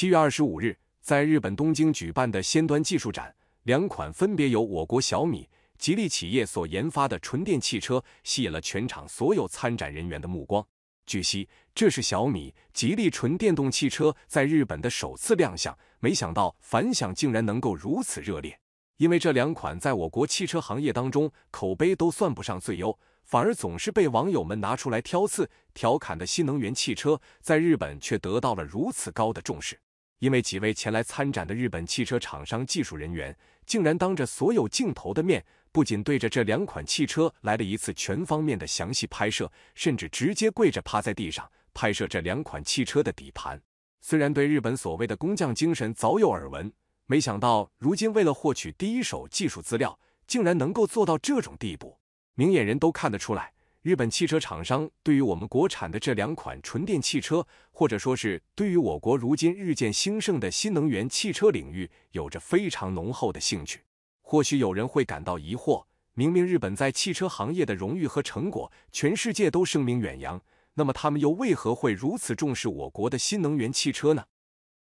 七月二十五日，在日本东京举办的先端技术展，两款分别由我国小米、吉利企业所研发的纯电汽车，吸引了全场所有参展人员的目光。据悉，这是小米、吉利纯电动汽车在日本的首次亮相，没想到反响竟然能够如此热烈。因为这两款在我国汽车行业当中口碑都算不上最优，反而总是被网友们拿出来挑刺、调侃的新能源汽车，在日本却得到了如此高的重视。因为几位前来参展的日本汽车厂商技术人员，竟然当着所有镜头的面，不仅对着这两款汽车来了一次全方面的详细拍摄，甚至直接跪着趴在地上拍摄这两款汽车的底盘。虽然对日本所谓的工匠精神早有耳闻，没想到如今为了获取第一手技术资料，竟然能够做到这种地步。明眼人都看得出来。日本汽车厂商对于我们国产的这两款纯电汽车，或者说是对于我国如今日渐兴盛的新能源汽车领域，有着非常浓厚的兴趣。或许有人会感到疑惑：明明日本在汽车行业的荣誉和成果，全世界都声名远扬，那么他们又为何会如此重视我国的新能源汽车呢？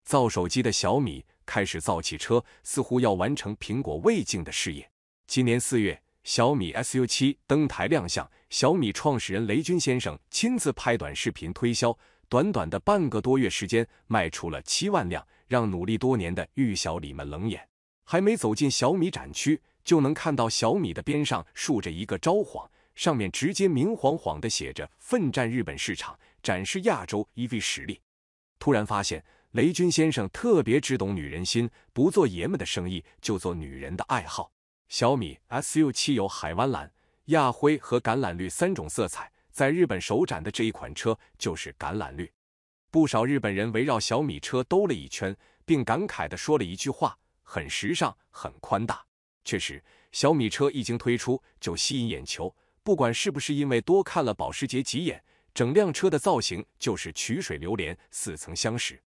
造手机的小米开始造汽车，似乎要完成苹果未竟的事业。今年四月，小米 SU 七登台亮相。小米创始人雷军先生亲自拍短视频推销，短短的半个多月时间卖出了七万辆，让努力多年的玉小李们冷眼。还没走进小米展区，就能看到小米的边上竖着一个招幌，上面直接明晃晃的写着“奋战日本市场，展示亚洲 EV 实力”。突然发现，雷军先生特别只懂女人心，不做爷们的生意，就做女人的爱好。小米 SU7 有海湾蓝。亚灰和橄榄绿三种色彩，在日本首展的这一款车就是橄榄绿。不少日本人围绕小米车兜了一圈，并感慨地说了一句话：“很时尚，很宽大。”确实，小米车一经推出就吸引眼球，不管是不是因为多看了保时捷几眼，整辆车的造型就是曲水流连，似曾相识。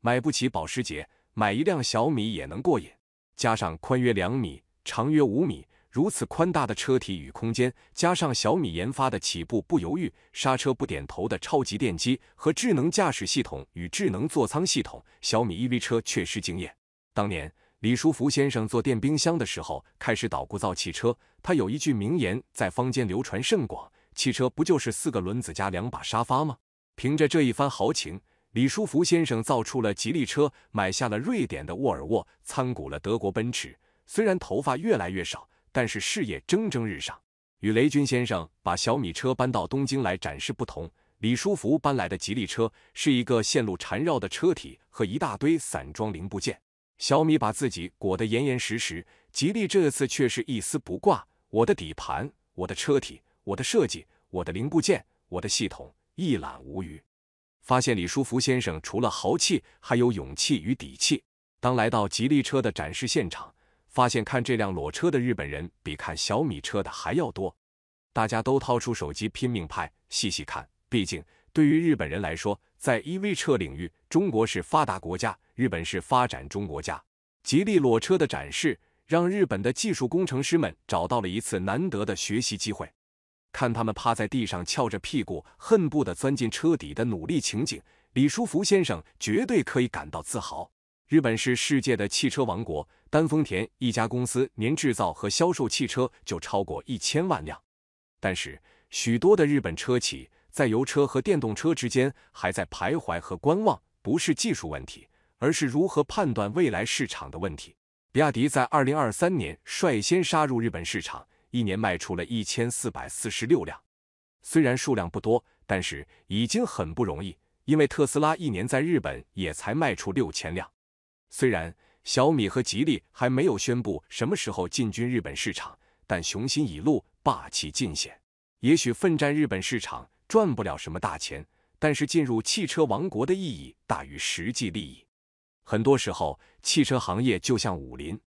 买不起保时捷，买一辆小米也能过瘾。加上宽约两米，长约五米。如此宽大的车体与空间，加上小米研发的起步不犹豫、刹车不点头的超级电机和智能驾驶系统与智能座舱系统，小米 EV 车确实惊艳。当年李书福先生做电冰箱的时候，开始捣鼓造汽车。他有一句名言在坊间流传甚广：“汽车不就是四个轮子加两把沙发吗？”凭着这一番豪情，李书福先生造出了吉利车，买下了瑞典的沃尔沃，参股了德国奔驰。虽然头发越来越少。但是事业蒸蒸日上。与雷军先生把小米车搬到东京来展示不同，李书福搬来的吉利车是一个线路缠绕的车体和一大堆散装零部件。小米把自己裹得严严实实，吉利这次却是一丝不挂。我的底盘，我的车体，我的设计，我的零部件，我的系统一览无余。发现李书福先生除了豪气，还有勇气与底气。当来到吉利车的展示现场。发现看这辆裸车的日本人比看小米车的还要多，大家都掏出手机拼命拍。细细看，毕竟对于日本人来说，在 EV 车领域，中国是发达国家，日本是发展中国家。吉利裸车的展示，让日本的技术工程师们找到了一次难得的学习机会。看他们趴在地上翘着屁股，恨不得钻进车底的努力情景，李书福先生绝对可以感到自豪。日本是世界的汽车王国，单丰田一家公司年制造和销售汽车就超过一千万辆。但是，许多的日本车企在油车和电动车之间还在徘徊和观望，不是技术问题，而是如何判断未来市场的问题。比亚迪在二零二三年率先杀入日本市场，一年卖出了一千四百四十六辆。虽然数量不多，但是已经很不容易，因为特斯拉一年在日本也才卖出六千辆。虽然小米和吉利还没有宣布什么时候进军日本市场，但雄心已露，霸气尽显。也许奋战日本市场赚不了什么大钱，但是进入汽车王国的意义大于实际利益。很多时候，汽车行业就像武林，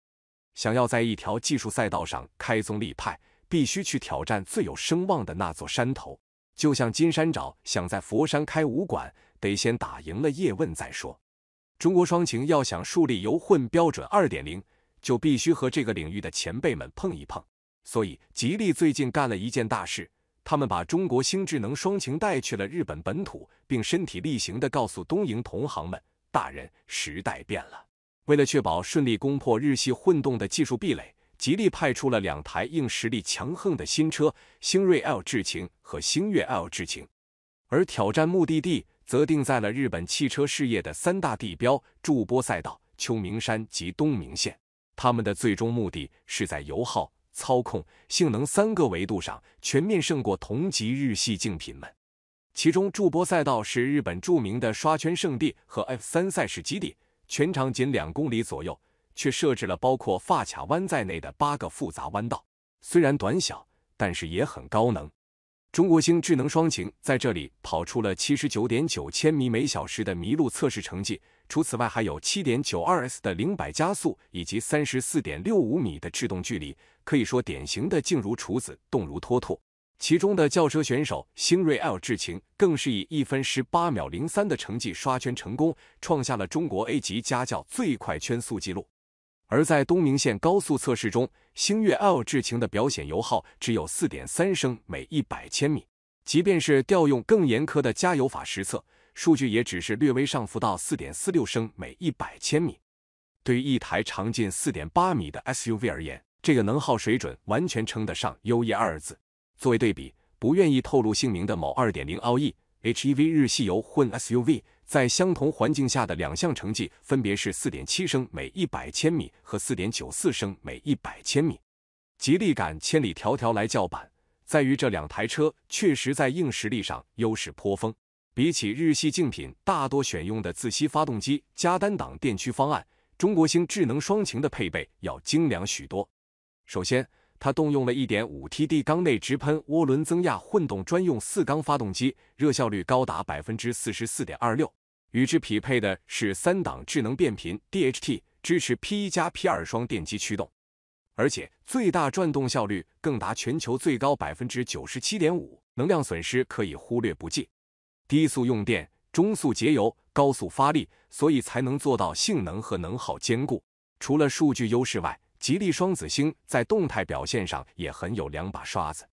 想要在一条技术赛道上开宗立派，必须去挑战最有声望的那座山头。就像金山找想在佛山开武馆，得先打赢了叶问再说。中国双擎要想树立油混标准二点零，就必须和这个领域的前辈们碰一碰。所以，吉利最近干了一件大事，他们把中国新智能双擎带去了日本本土，并身体力行地告诉东瀛同行们：“大人，时代变了。”为了确保顺利攻破日系混动的技术壁垒，吉利派出了两台硬实力强横的新车——星瑞 L 智擎和星越 L 智擎，而挑战目的地。则定在了日本汽车事业的三大地标筑波赛道、秋名山及东明线。他们的最终目的是在油耗、操控、性能三个维度上全面胜过同级日系竞品们。其中筑波赛道是日本著名的刷圈圣地和 F3 赛事基地，全长仅两公里左右，却设置了包括发卡弯在内的八个复杂弯道。虽然短小，但是也很高能。中国星智能双擎在这里跑出了七十九点九千米每小时的麋鹿测试成绩，除此外还有七点九二 s 的零百加速以及三十四点六五米的制动距离，可以说典型的静如处子，动如脱兔。其中的轿车选手星瑞 L 智擎更是以一分十八秒零三的成绩刷圈成功，创下了中国 A 级家轿最快圈速纪录。而在东明县高速测试中，星越 L 智擎的表显油耗只有四点三升每一百千米，即便是调用更严苛的加油法实测，数据也只是略微上浮到四点四六升每一百千米。对于一台长近四点八米的 SUV 而言，这个能耗水准完全称得上优异二字。作为对比，不愿意透露姓名的某二点零 L E H E V 日系油混 S U V。在相同环境下的两项成绩分别是四点七升每一百千米和四点九四升每一百千米。吉利敢千里迢迢来叫板，在于这两台车确实在硬实力上优势颇丰。比起日系竞品大多选用的自吸发动机加单挡电驱方案，中国星智能双擎的配备要精良许多。首先，它动用了一点五 T D 缸内直喷涡轮增压混动专用四缸发动机，热效率高达百分之四十四点二六。与之匹配的是三档智能变频 DHT，支持 P 一加 P 二双电机驱动，而且最大转动效率更达全球最高百分之九十七点五，能量损失可以忽略不计。低速用电，中速节油，高速发力，所以才能做到性能和能耗兼顾。除了数据优势外，吉利双子星在动态表现上也很有两把刷子，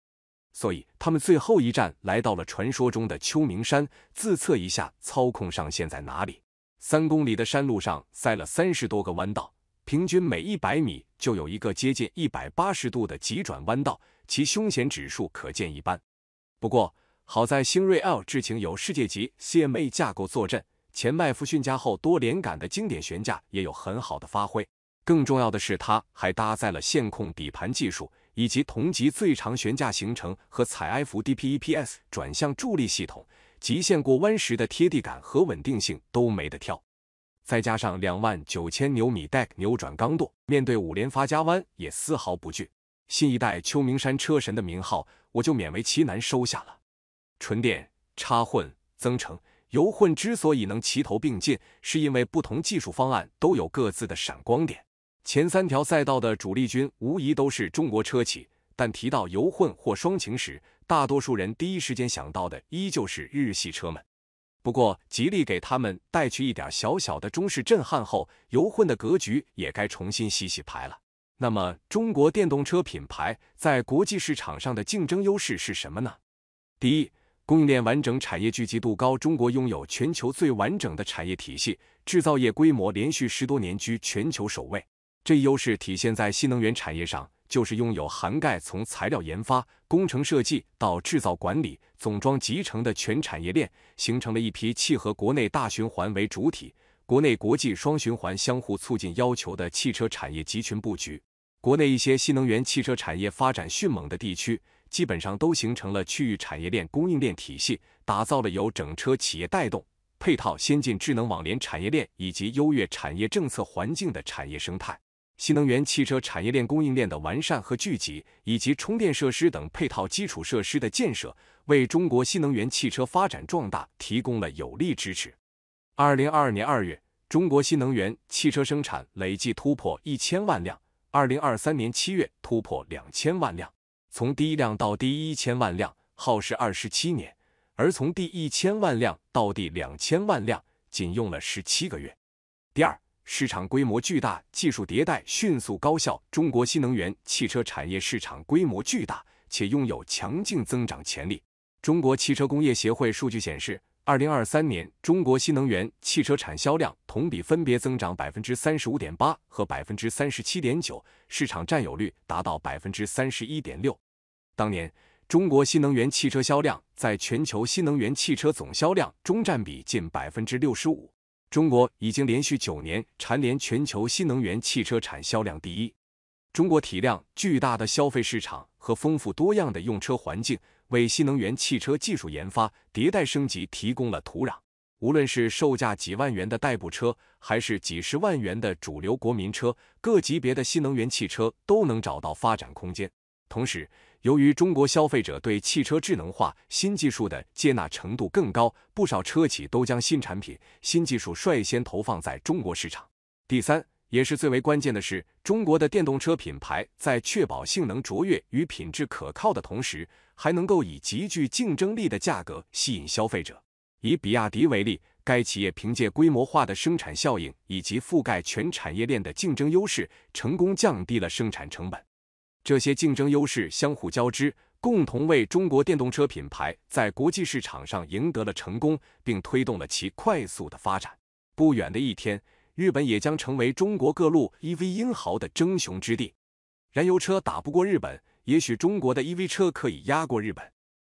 所以他们最后一站来到了传说中的秋名山，自测一下操控上限在哪里。三公里的山路上塞了三十多个弯道，平均每一百米就有一个接近一百八十度的急转弯道，其凶险指数可见一斑。不过好在星瑞 L 智擎有世界级 CMA 架构坐镇，前麦弗逊加后多连杆的经典悬架也有很好的发挥。更重要的是，它还搭载了线控底盘技术，以及同级最长悬架行程和采埃孚 D P E P S 转向助力系统，极限过弯时的贴地感和稳定性都没得挑。再加上两万九千牛米带扭转刚度，面对五连发加弯也丝毫不惧。新一代秋名山车神的名号，我就勉为其难收下了。纯电、插混、增程、油混之所以能齐头并进，是因为不同技术方案都有各自的闪光点。前三条赛道的主力军无疑都是中国车企，但提到油混或双擎时，大多数人第一时间想到的依旧是日系车们。不过，吉利给他们带去一点小小的中式震撼后，油混的格局也该重新洗洗牌了。那么，中国电动车品牌在国际市场上的竞争优势是什么呢？第一，供应链完整，产业聚集度高。中国拥有全球最完整的产业体系，制造业规模连续十多年居全球首位。这一优势体现在新能源产业上，就是拥有涵盖从材料研发、工程设计到制造管理、总装集成的全产业链，形成了一批契合国内大循环为主体、国内国际双循环相互促进要求的汽车产业集群布局。国内一些新能源汽车产业发展迅猛的地区，基本上都形成了区域产业链供应链体系，打造了由整车企业带动、配套先进智能网联产业链以及优越产业政策环境的产业生态。新能源汽车产业链供应链的完善和聚集，以及充电设施等配套基础设施的建设，为中国新能源汽车发展壮大提供了有力支持。二零二二年二月，中国新能源汽车生产累计突破一千万辆；二零二三年七月突破两千万辆。从第一辆到第一千万辆，耗时二十七年；而从第一千万辆到第两千万辆，仅用了十七个月。第二。市场规模巨大，技术迭代迅速高效。中国新能源汽车产业市场规模巨大，且拥有强劲增长潜力。中国汽车工业协会数据显示，二零二三年中国新能源汽车产销量同比分别增长百分之三十五点八和百分之三十七点九，市场占有率达到百分之三十一点六。当年，中国新能源汽车销量在全球新能源汽车总销量中占比近百分之六十五。中国已经连续九年蝉联全球新能源汽车产销量第一。中国体量巨大的消费市场和丰富多样的用车环境，为新能源汽车技术研发、迭代升级提供了土壤。无论是售价几万元的代步车，还是几十万元的主流国民车，各级别的新能源汽车都能找到发展空间。同时，由于中国消费者对汽车智能化新技术的接纳程度更高，不少车企都将新产品、新技术率先投放在中国市场。第三，也是最为关键的是，中国的电动车品牌在确保性能卓越与品质可靠的同时，还能够以极具竞争力的价格吸引消费者。以比亚迪为例，该企业凭借规模化的生产效应以及覆盖全产业链的竞争优势，成功降低了生产成本。这些竞争优势相互交织，共同为中国电动车品牌在国际市场上赢得了成功，并推动了其快速的发展。不远的一天，日本也将成为中国各路 EV 英豪的争雄之地。燃油车打不过日本，也许中国的 EV 车可以压过日本。